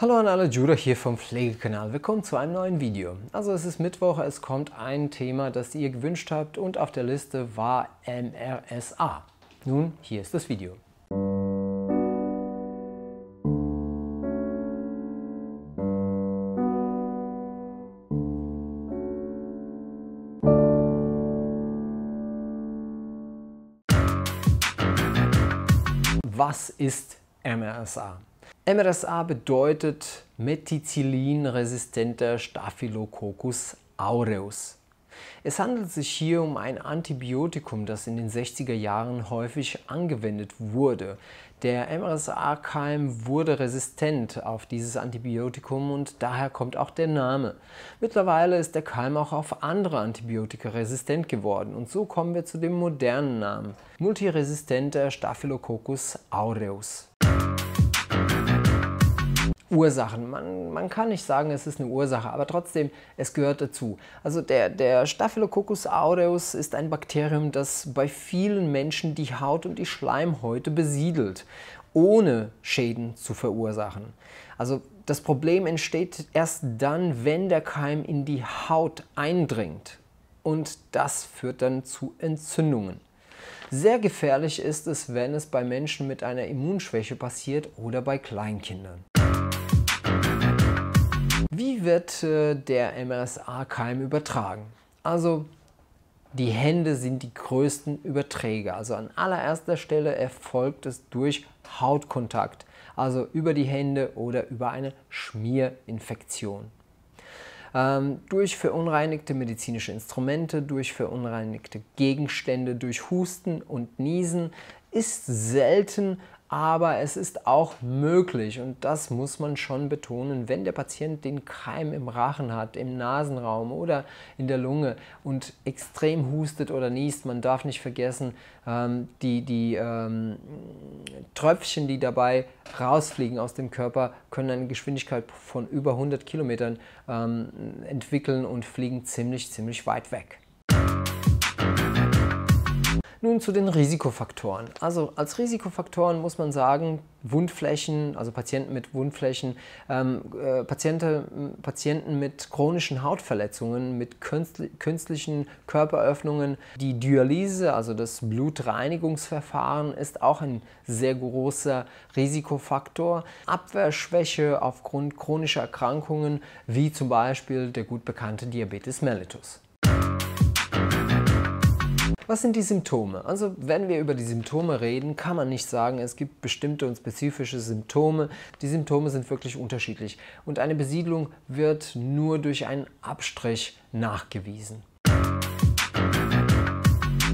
Hallo an alle, Judah hier vom Pflegekanal. Willkommen zu einem neuen Video. Also es ist Mittwoch, es kommt ein Thema, das ihr gewünscht habt und auf der Liste war MRSA. Nun, hier ist das Video. Was ist MRSA? MRSA bedeutet Meticillin-resistenter Staphylococcus aureus. Es handelt sich hier um ein Antibiotikum, das in den 60er Jahren häufig angewendet wurde. Der MRSA-Keim wurde resistent auf dieses Antibiotikum und daher kommt auch der Name. Mittlerweile ist der Keim auch auf andere Antibiotika resistent geworden und so kommen wir zu dem modernen Namen, multiresistenter Staphylococcus aureus. Ursachen. Man, man kann nicht sagen, es ist eine Ursache, aber trotzdem, es gehört dazu. Also der, der Staphylococcus aureus ist ein Bakterium, das bei vielen Menschen die Haut und die Schleimhäute besiedelt, ohne Schäden zu verursachen. Also das Problem entsteht erst dann, wenn der Keim in die Haut eindringt. Und das führt dann zu Entzündungen. Sehr gefährlich ist es, wenn es bei Menschen mit einer Immunschwäche passiert oder bei Kleinkindern. Wie wird äh, der MRSA-Keim übertragen? Also die Hände sind die größten Überträger. Also an allererster Stelle erfolgt es durch Hautkontakt, also über die Hände oder über eine Schmierinfektion. Ähm, durch verunreinigte medizinische Instrumente, durch verunreinigte Gegenstände, durch Husten und Niesen ist selten aber es ist auch möglich und das muss man schon betonen, wenn der Patient den Keim im Rachen hat, im Nasenraum oder in der Lunge und extrem hustet oder niest. Man darf nicht vergessen, ähm, die, die ähm, Tröpfchen, die dabei rausfliegen aus dem Körper, können eine Geschwindigkeit von über 100 Kilometern ähm, entwickeln und fliegen ziemlich, ziemlich weit weg. Nun zu den Risikofaktoren. Also als Risikofaktoren muss man sagen, Wundflächen, also Patienten mit Wundflächen, ähm, äh, Patienten, Patienten mit chronischen Hautverletzungen, mit künstli künstlichen Körperöffnungen. Die Dialyse, also das Blutreinigungsverfahren, ist auch ein sehr großer Risikofaktor. Abwehrschwäche aufgrund chronischer Erkrankungen, wie zum Beispiel der gut bekannte Diabetes mellitus. Was sind die Symptome? Also wenn wir über die Symptome reden, kann man nicht sagen, es gibt bestimmte und spezifische Symptome. Die Symptome sind wirklich unterschiedlich und eine Besiedlung wird nur durch einen Abstrich nachgewiesen.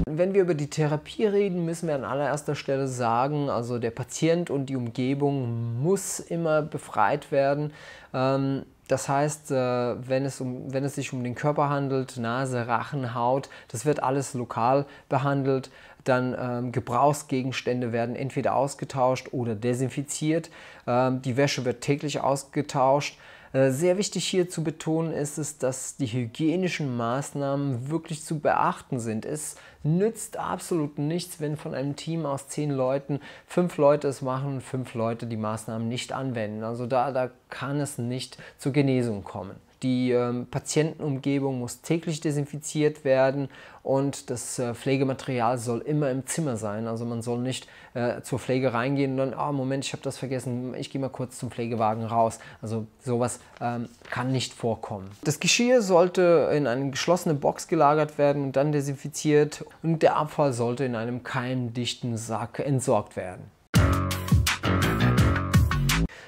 Wenn wir über die Therapie reden, müssen wir an allererster Stelle sagen, also der Patient und die Umgebung muss immer befreit werden. Ähm, das heißt, äh, wenn es, um, wenn es sich um den Körper handelt, Nase, Rachen, Haut, das wird alles lokal behandelt. Dann ähm, Gebrauchsgegenstände werden entweder ausgetauscht oder desinfiziert. Ähm, die Wäsche wird täglich ausgetauscht. Äh, sehr wichtig hier zu betonen ist es, dass die hygienischen Maßnahmen wirklich zu beachten sind. Es nützt absolut nichts, wenn von einem Team aus zehn Leuten fünf Leute es machen und fünf Leute die Maßnahmen nicht anwenden. Also da, da kann es nicht zur Genesung kommen. Die ähm, Patientenumgebung muss täglich desinfiziert werden und das äh, Pflegematerial soll immer im Zimmer sein. Also man soll nicht äh, zur Pflege reingehen und dann, oh Moment, ich habe das vergessen, ich gehe mal kurz zum Pflegewagen raus. Also sowas ähm, kann nicht vorkommen. Das Geschirr sollte in eine geschlossene Box gelagert werden und dann desinfiziert und der Abfall sollte in einem keimdichten Sack entsorgt werden.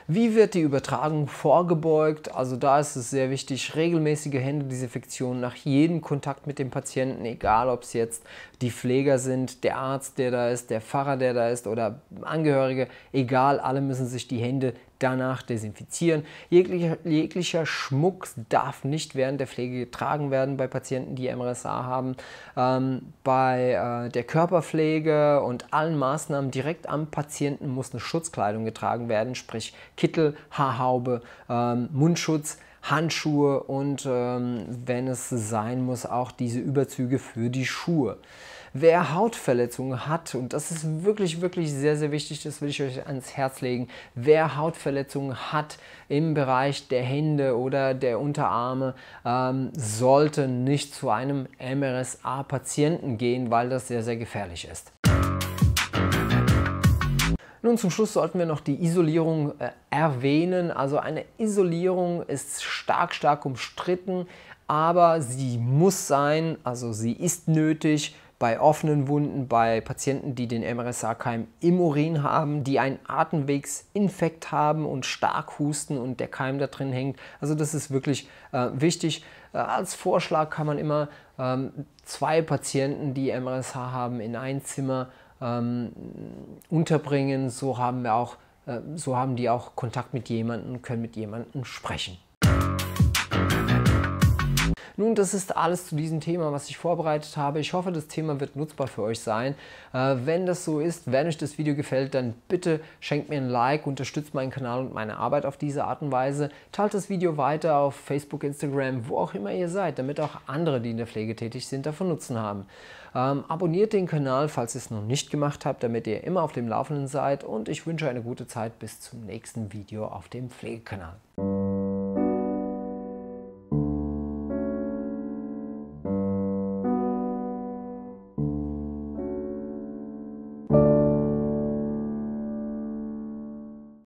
Wie wird die Übertragung vorgebeugt? Also da ist es sehr wichtig, regelmäßige Händedesinfektion nach jedem Kontakt mit dem Patienten, egal ob es jetzt die Pfleger sind, der Arzt, der da ist, der Pfarrer, der da ist oder Angehörige, egal, alle müssen sich die Hände danach desinfizieren. Jeglicher, jeglicher, Schmuck darf nicht während der Pflege getragen werden bei Patienten, die MRSA haben. Ähm, bei äh, der Körperpflege und allen Maßnahmen direkt am Patienten muss eine Schutzkleidung getragen werden, sprich Kittel, Haarhaube, ähm, Mundschutz, Handschuhe und ähm, wenn es sein muss, auch diese Überzüge für die Schuhe. Wer Hautverletzungen hat, und das ist wirklich, wirklich sehr, sehr wichtig, das will ich euch ans Herz legen, wer Hautverletzungen hat im Bereich der Hände oder der Unterarme, ähm, sollte nicht zu einem MRSA-Patienten gehen, weil das sehr, sehr gefährlich ist. Nun zum Schluss sollten wir noch die Isolierung äh, erwähnen. Also eine Isolierung ist stark, stark umstritten, aber sie muss sein, also sie ist nötig bei offenen Wunden, bei Patienten, die den MRSA-Keim im Urin haben, die einen Atemwegsinfekt haben und stark husten und der Keim da drin hängt. Also das ist wirklich äh, wichtig. Äh, als Vorschlag kann man immer ähm, zwei Patienten, die MRSA haben, in ein Zimmer ähm, unterbringen, so haben wir auch, äh, so haben die auch Kontakt mit jemandem, können mit jemandem sprechen. Nun, das ist alles zu diesem Thema, was ich vorbereitet habe. Ich hoffe, das Thema wird nutzbar für euch sein. Äh, wenn das so ist, wenn euch das Video gefällt, dann bitte schenkt mir ein Like, unterstützt meinen Kanal und meine Arbeit auf diese Art und Weise. Teilt das Video weiter auf Facebook, Instagram, wo auch immer ihr seid, damit auch andere, die in der Pflege tätig sind, davon Nutzen haben. Ähm, abonniert den Kanal, falls ihr es noch nicht gemacht habt, damit ihr immer auf dem Laufenden seid. Und ich wünsche eine gute Zeit bis zum nächsten Video auf dem Pflegekanal.